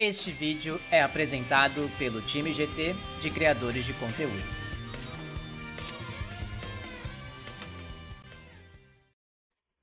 Este vídeo é apresentado pelo time GT de criadores de conteúdo.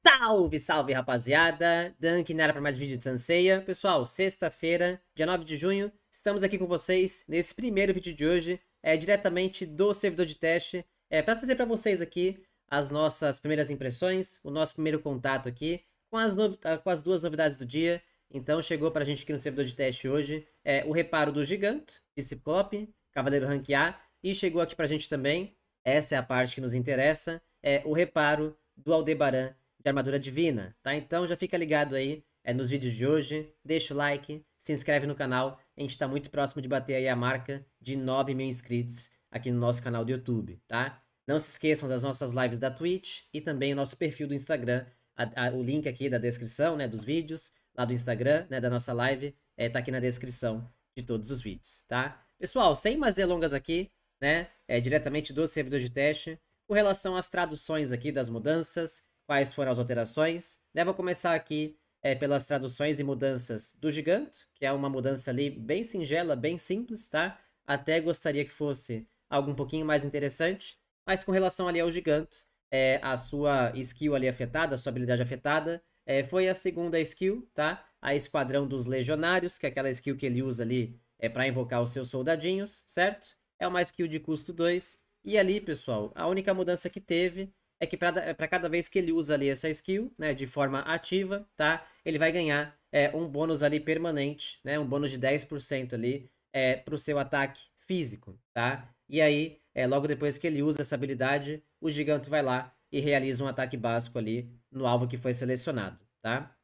Salve, salve rapaziada! Dan era para mais um vídeo de Sanseia. Pessoal, sexta-feira, dia 9 de junho, estamos aqui com vocês nesse primeiro vídeo de hoje, é diretamente do servidor de teste, é, para trazer para vocês aqui as nossas primeiras impressões, o nosso primeiro contato aqui com as, com as duas novidades do dia, então chegou pra gente aqui no servidor de teste hoje é, o reparo do Gigante, de Ciclope, Cavaleiro Rank A, e chegou aqui pra gente também, essa é a parte que nos interessa, é o reparo do Aldebaran de Armadura Divina, tá? Então já fica ligado aí é, nos vídeos de hoje, deixa o like, se inscreve no canal, a gente tá muito próximo de bater aí a marca de 9 mil inscritos aqui no nosso canal do YouTube, tá? Não se esqueçam das nossas lives da Twitch e também o nosso perfil do Instagram, a, a, o link aqui da descrição, né, dos vídeos, lá do Instagram, né, da nossa live, é, tá aqui na descrição de todos os vídeos, tá? Pessoal, sem mais delongas aqui, né, é, diretamente do servidor de teste, com relação às traduções aqui das mudanças, quais foram as alterações, né, vou começar aqui é, pelas traduções e mudanças do Giganto, que é uma mudança ali bem singela, bem simples, tá? Até gostaria que fosse algo um pouquinho mais interessante, mas com relação ali ao Giganto, é, a sua skill ali afetada, a sua habilidade afetada, é, foi a segunda skill, tá? A Esquadrão dos Legionários, que é aquela skill que ele usa ali é para invocar os seus soldadinhos, certo? É uma skill de custo 2. E ali, pessoal, a única mudança que teve é que para cada vez que ele usa ali essa skill, né, de forma ativa, tá? Ele vai ganhar é, um bônus ali permanente, né? Um bônus de 10% ali é, para o seu ataque físico, tá? E aí, é, logo depois que ele usa essa habilidade, o gigante vai lá e realiza um ataque básico ali no alvo que foi selecionado, tá?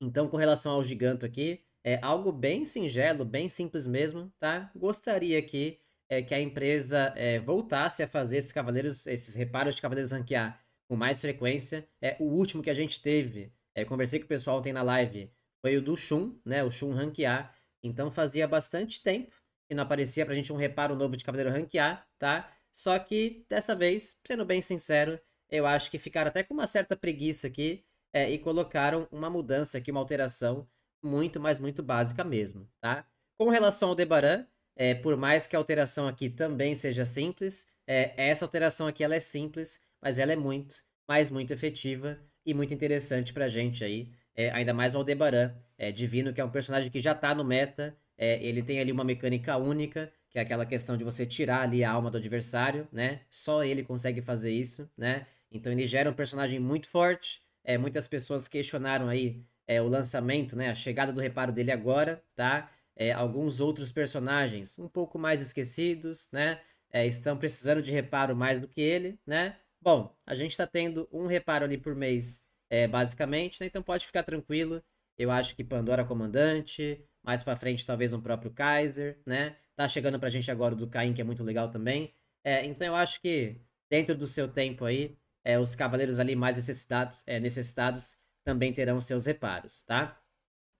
Então, com relação ao giganto aqui, é algo bem singelo, bem simples mesmo, tá? Gostaria que, é, que a empresa é, voltasse a fazer esses cavaleiros, esses reparos de cavaleiros ranquear com mais frequência. É, o último que a gente teve, é, conversei com o pessoal ontem na live, foi o do Shun, né? O Shun ranquear. Então fazia bastante tempo que não aparecia pra gente um reparo novo de cavaleiro ranquear, tá? Só que, dessa vez, sendo bem sincero, eu acho que ficaram até com uma certa preguiça aqui é, e colocaram uma mudança aqui, uma alteração muito, mas muito básica mesmo, tá? Com relação ao Debaran, é, por mais que a alteração aqui também seja simples, é, essa alteração aqui ela é simples, mas ela é muito, mas muito efetiva e muito interessante pra gente aí, é, ainda mais o Aldebaran, é, Divino, que é um personagem que já tá no meta, é, ele tem ali uma mecânica única, que é aquela questão de você tirar ali a alma do adversário, né? Só ele consegue fazer isso, né? Então ele gera um personagem muito forte. É, muitas pessoas questionaram aí é, o lançamento, né, a chegada do reparo dele agora, tá? É, alguns outros personagens um pouco mais esquecidos, né? É, estão precisando de reparo mais do que ele, né? Bom, a gente está tendo um reparo ali por mês, é, basicamente, né? Então pode ficar tranquilo. Eu acho que Pandora Comandante, mais para frente talvez um próprio Kaiser, né? Tá chegando pra gente agora o do Caim, que é muito legal também. É, então eu acho que dentro do seu tempo aí, é, os cavaleiros ali mais necessitados, é, necessitados também terão seus reparos, tá?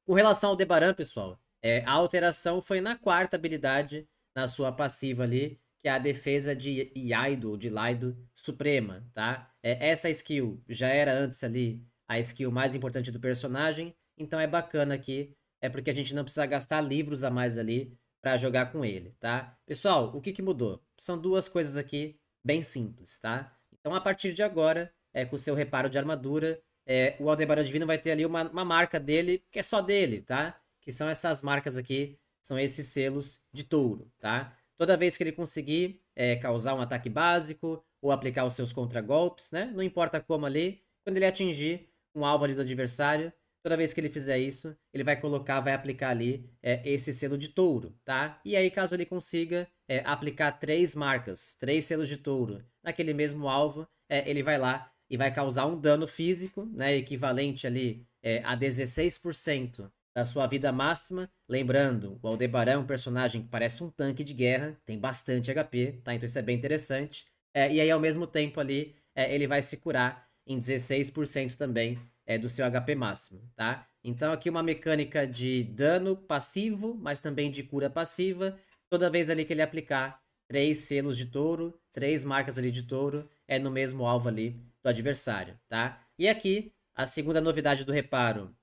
Com relação ao Debaran, pessoal, é, a alteração foi na quarta habilidade, na sua passiva ali, que é a defesa de Iaido, ou de Laido Suprema, tá? É, essa skill já era antes ali a skill mais importante do personagem, então é bacana aqui, é porque a gente não precisa gastar livros a mais ali para jogar com ele, tá? Pessoal, o que, que mudou? São duas coisas aqui bem simples, tá? Então, a partir de agora, é, com o seu reparo de armadura, é, o Aldebaran Divino vai ter ali uma, uma marca dele, que é só dele, tá? Que são essas marcas aqui, são esses selos de touro, tá? Toda vez que ele conseguir é, causar um ataque básico ou aplicar os seus contragolpes, né? Não importa como ali, quando ele atingir um alvo ali do adversário, Toda vez que ele fizer isso, ele vai colocar, vai aplicar ali é, esse selo de touro, tá? E aí, caso ele consiga é, aplicar três marcas, três selos de touro naquele mesmo alvo, é, ele vai lá e vai causar um dano físico, né? Equivalente ali é, a 16% da sua vida máxima. Lembrando, o Aldebaran é um personagem que parece um tanque de guerra, tem bastante HP, tá? Então isso é bem interessante. É, e aí, ao mesmo tempo ali, é, ele vai se curar em 16% também é, do seu HP máximo, tá? Então aqui uma mecânica de dano passivo, mas também de cura passiva. Toda vez ali que ele aplicar três selos de touro, três marcas ali de touro, é no mesmo alvo ali do adversário, tá? E aqui a segunda novidade do reparo,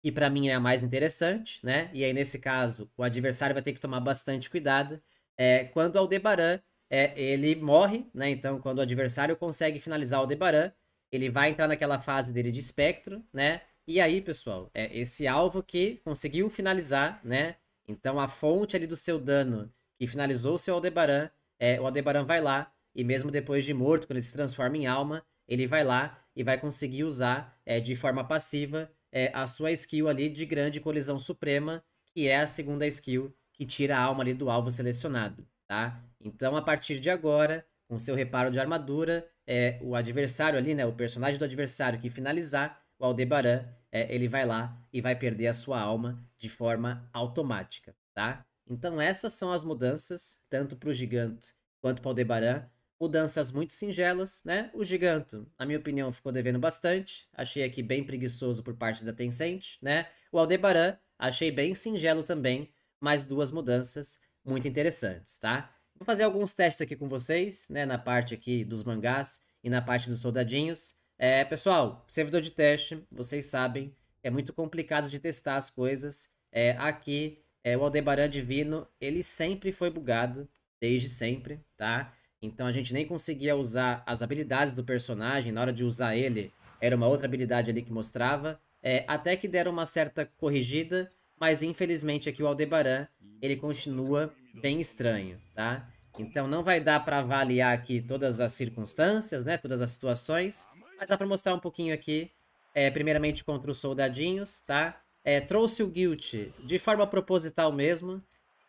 que para mim é a mais interessante, né? E aí nesse caso o adversário vai ter que tomar bastante cuidado, é quando Aldebaran é, ele morre, né? Então quando o adversário consegue finalizar o Aldebaran, ele vai entrar naquela fase dele de espectro, né? E aí, pessoal, é esse alvo que conseguiu finalizar, né? Então a fonte ali do seu dano que finalizou o seu Aldebaran, é, o Aldebaran vai lá e mesmo depois de morto, quando ele se transforma em alma, ele vai lá e vai conseguir usar é, de forma passiva é, a sua skill ali de grande colisão suprema, que é a segunda skill que tira a alma ali do alvo selecionado, tá? Então a partir de agora, com seu reparo de armadura, é, o adversário ali, né, o personagem do adversário que finalizar, o Aldebaran, é, ele vai lá e vai perder a sua alma de forma automática, tá? Então essas são as mudanças, tanto para o Giganto quanto para o Aldebaran. Mudanças muito singelas, né? O Giganto, na minha opinião, ficou devendo bastante. Achei aqui bem preguiçoso por parte da Tencent, né? O Aldebaran, achei bem singelo também, mas duas mudanças muito interessantes, tá? Vou fazer alguns testes aqui com vocês, né, na parte aqui dos mangás e na parte dos soldadinhos. É, pessoal, servidor de teste, vocês sabem, é muito complicado de testar as coisas. É, aqui, é, o Aldebaran Divino, ele sempre foi bugado, desde sempre, tá? Então a gente nem conseguia usar as habilidades do personagem, na hora de usar ele, era uma outra habilidade ali que mostrava. É, até que deram uma certa corrigida, mas infelizmente aqui o Aldebaran, ele continua bem estranho, tá? Então não vai dar para avaliar aqui todas as circunstâncias, né? Todas as situações, mas dá para mostrar um pouquinho aqui, é, primeiramente contra os soldadinhos, tá? É, trouxe o Guilt de forma proposital mesmo,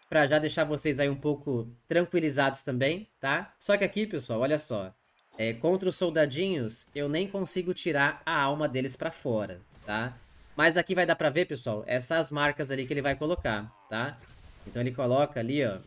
para já deixar vocês aí um pouco tranquilizados também, tá? Só que aqui, pessoal, olha só. É, contra os soldadinhos, eu nem consigo tirar a alma deles para fora, tá? Mas aqui vai dar pra ver, pessoal, essas marcas ali que ele vai colocar, tá? Então ele coloca ali, ó,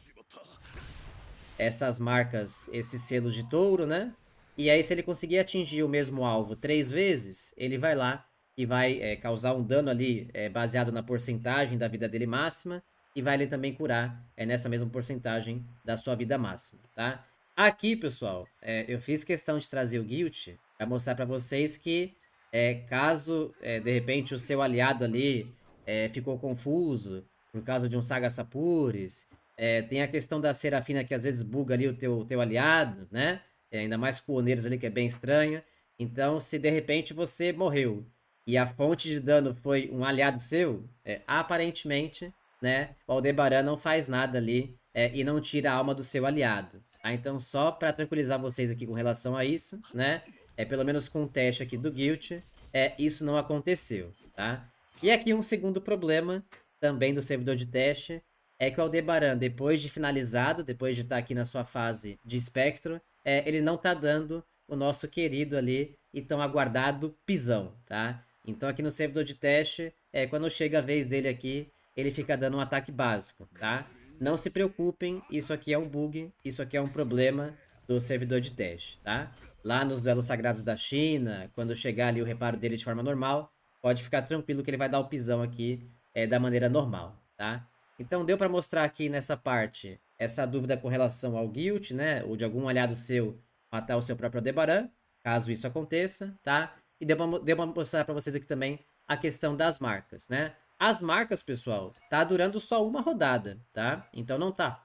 essas marcas, esses selos de touro, né? E aí se ele conseguir atingir o mesmo alvo três vezes, ele vai lá e vai é, causar um dano ali é, baseado na porcentagem da vida dele máxima e vai ele também curar é, nessa mesma porcentagem da sua vida máxima, tá? Aqui, pessoal, é, eu fiz questão de trazer o Guilt para mostrar para vocês que é, caso, é, de repente, o seu aliado ali é, ficou confuso por causa de um Saga Sapures. É, tem a questão da Serafina que às vezes buga ali o teu, teu aliado, né? É, ainda mais com o Oneiros ali, que é bem estranha. Então, se de repente você morreu e a fonte de dano foi um aliado seu, é, aparentemente, né? O Aldebaran não faz nada ali é, e não tira a alma do seu aliado. Ah, então, só para tranquilizar vocês aqui com relação a isso, né? É, pelo menos com o teste aqui do Guilt, é, isso não aconteceu, tá? E aqui um segundo problema também do servidor de teste, é que o Aldebaran, depois de finalizado, depois de estar tá aqui na sua fase de espectro, é, ele não está dando o nosso querido ali e tão aguardado pisão, tá? Então aqui no servidor de teste, é, quando chega a vez dele aqui, ele fica dando um ataque básico, tá? Não se preocupem, isso aqui é um bug, isso aqui é um problema do servidor de teste, tá? Lá nos duelos sagrados da China, quando chegar ali o reparo dele de forma normal, pode ficar tranquilo que ele vai dar o pisão aqui é, da maneira normal, tá? Então deu para mostrar aqui nessa parte essa dúvida com relação ao guilt, né? Ou de algum aliado seu matar o seu próprio debaran, caso isso aconteça, tá? E deu pra, deu pra mostrar para vocês aqui também a questão das marcas, né? As marcas, pessoal, tá durando só uma rodada, tá? Então não tá.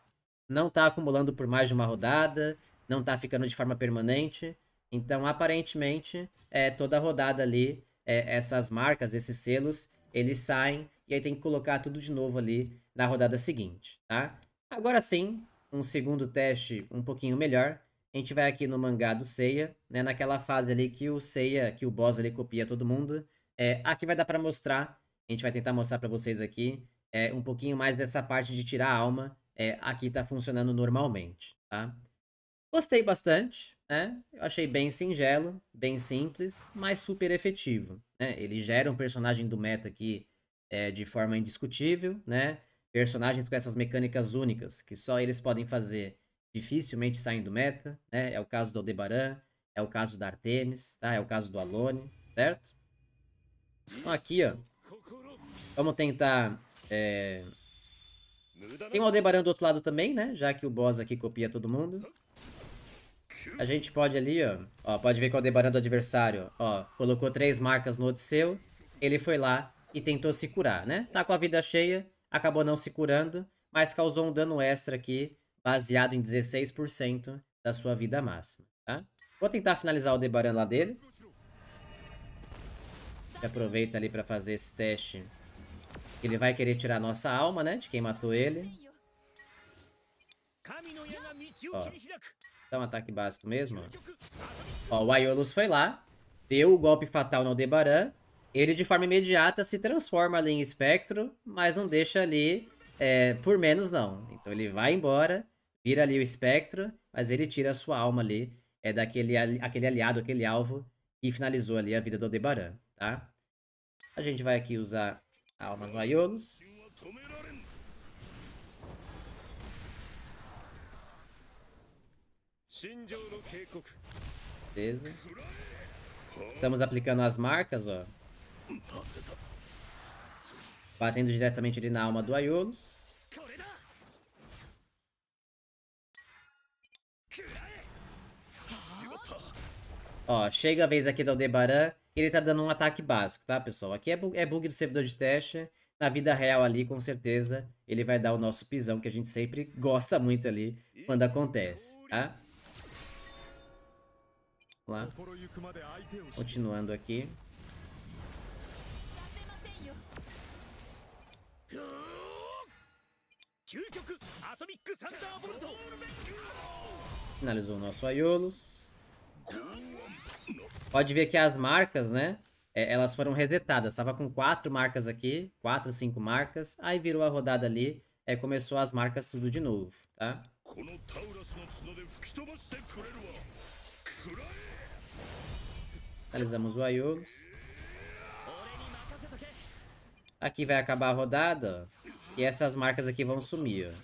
Não tá acumulando por mais de uma rodada, não tá ficando de forma permanente. Então, aparentemente, é, toda rodada ali, é, essas marcas, esses selos, eles saem e aí tem que colocar tudo de novo ali na rodada seguinte, tá? Agora sim, um segundo teste um pouquinho melhor. A gente vai aqui no mangá do Seiya, né? Naquela fase ali que o Seiya, que o boss ali copia todo mundo. É, aqui vai dar para mostrar, a gente vai tentar mostrar para vocês aqui é, um pouquinho mais dessa parte de tirar a alma. É, aqui tá funcionando normalmente, tá? Gostei bastante, né? Eu achei bem singelo, bem simples, mas super efetivo, né? Ele gera um personagem do meta aqui é, de forma indiscutível, né? Personagens com essas mecânicas únicas que só eles podem fazer, dificilmente saem do meta, né? É o caso do Aldebaran, é o caso da Artemis, tá? É o caso do Alone, certo? Então aqui, ó, vamos tentar... É... Tem um Aldebaran do outro lado também, né? Já que o boss aqui copia todo mundo. A gente pode ali, ó, ó pode ver que o Aldebaran do adversário, ó, colocou três marcas no Odisseu, ele foi lá e tentou se curar, né? Tá com a vida cheia, acabou não se curando, mas causou um dano extra aqui, baseado em 16% da sua vida máxima, tá? Vou tentar finalizar o Debaran lá dele. aproveita ali pra fazer esse teste. Ele vai querer tirar a nossa alma, né? De quem matou ele. Ó, dá um ataque básico mesmo. Ó, o Aiolus foi lá, deu o golpe fatal no Debaran ele de forma imediata se transforma ali em espectro, mas não deixa ali é, por menos não. Então ele vai embora, vira ali o espectro, mas ele tira a sua alma ali, é daquele aquele aliado, aquele alvo que finalizou ali a vida do Odebaran, tá? A gente vai aqui usar a alma do Aiolos. Beleza. Estamos aplicando as marcas, ó. Batendo diretamente ali na alma do Aiolos. Ó, chega a vez aqui do Aldebaran. Ele tá dando um ataque básico, tá, pessoal? Aqui é, bu é bug do servidor de teste. Na vida real ali, com certeza, ele vai dar o nosso pisão, que a gente sempre gosta muito ali quando acontece, tá? Vamos lá. Continuando aqui. Finalizou o nosso Aiolos. Pode ver que as marcas, né? É, elas foram resetadas. Tava com quatro marcas aqui, quatro, cinco marcas. Aí virou a rodada ali, é, começou as marcas tudo de novo, tá? Finalizamos o Aiolos. Aqui vai acabar a rodada, ó. E essas marcas aqui vão sumir, ó.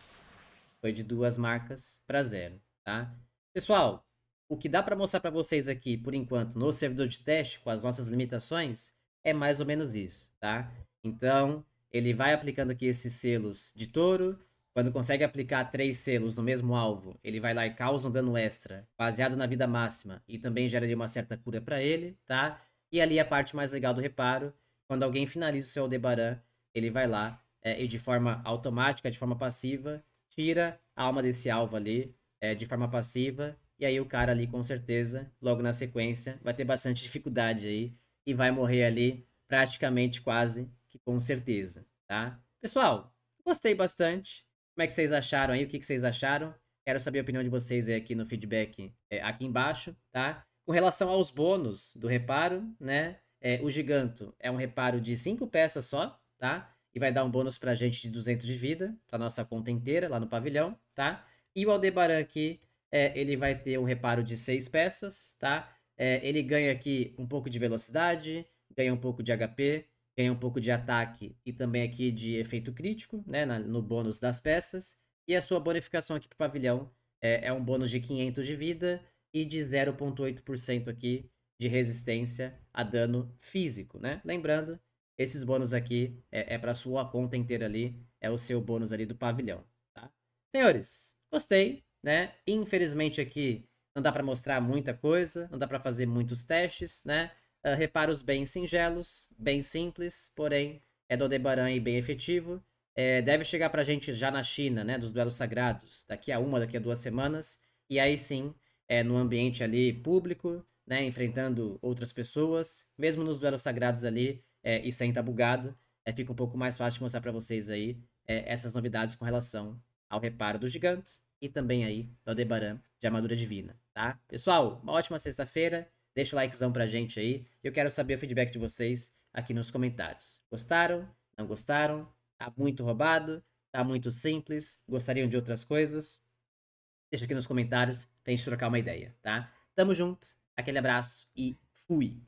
Foi de duas marcas para zero, tá? Pessoal, o que dá para mostrar para vocês aqui, por enquanto, no servidor de teste, com as nossas limitações, é mais ou menos isso, tá? Então, ele vai aplicando aqui esses selos de touro. Quando consegue aplicar três selos no mesmo alvo, ele vai lá e causa um dano extra, baseado na vida máxima, e também gera ali uma certa cura para ele, tá? E ali é a parte mais legal do reparo, quando alguém finaliza o seu Aldebaran, ele vai lá é, e de forma automática, de forma passiva, tira a alma desse alvo ali é, de forma passiva. E aí o cara ali, com certeza, logo na sequência, vai ter bastante dificuldade aí e vai morrer ali praticamente quase que com certeza, tá? Pessoal, gostei bastante. Como é que vocês acharam aí? O que, que vocês acharam? Quero saber a opinião de vocês aí aqui no feedback é, aqui embaixo, tá? Com relação aos bônus do reparo, né? É, o giganto é um reparo de cinco peças só, tá? e vai dar um bônus pra gente de 200 de vida, pra nossa conta inteira lá no pavilhão, tá? E o Aldebaran aqui, é, ele vai ter um reparo de 6 peças, tá? É, ele ganha aqui um pouco de velocidade, ganha um pouco de HP, ganha um pouco de ataque e também aqui de efeito crítico, né, na, no bônus das peças. E a sua bonificação aqui pro pavilhão é, é um bônus de 500 de vida e de 0.8% aqui de resistência a dano físico, né? Lembrando esses bônus aqui é, é para sua conta inteira ali, é o seu bônus ali do pavilhão, tá? Senhores, gostei, né? Infelizmente aqui não dá para mostrar muita coisa, não dá para fazer muitos testes, né? Uh, ah, reparos bem singelos, bem simples, porém é do Aldebaran e bem efetivo. É, deve chegar para a gente já na China, né? Dos duelos sagrados, daqui a uma, daqui a duas semanas. E aí sim, é, no ambiente ali público, né? Enfrentando outras pessoas. Mesmo nos duelos sagrados ali, é, sem estar tá bugado. É, fica um pouco mais fácil de mostrar para vocês aí é, essas novidades com relação ao reparo do gigante e também aí do Aldebaran de armadura divina, tá? Pessoal, uma ótima sexta-feira. Deixa o likezão pra gente aí. Eu quero saber o feedback de vocês aqui nos comentários. Gostaram? Não gostaram? Tá muito roubado? Tá muito simples? Gostariam de outras coisas? Deixa aqui nos comentários pra gente trocar uma ideia, tá? Tamo junto, aquele abraço e fui!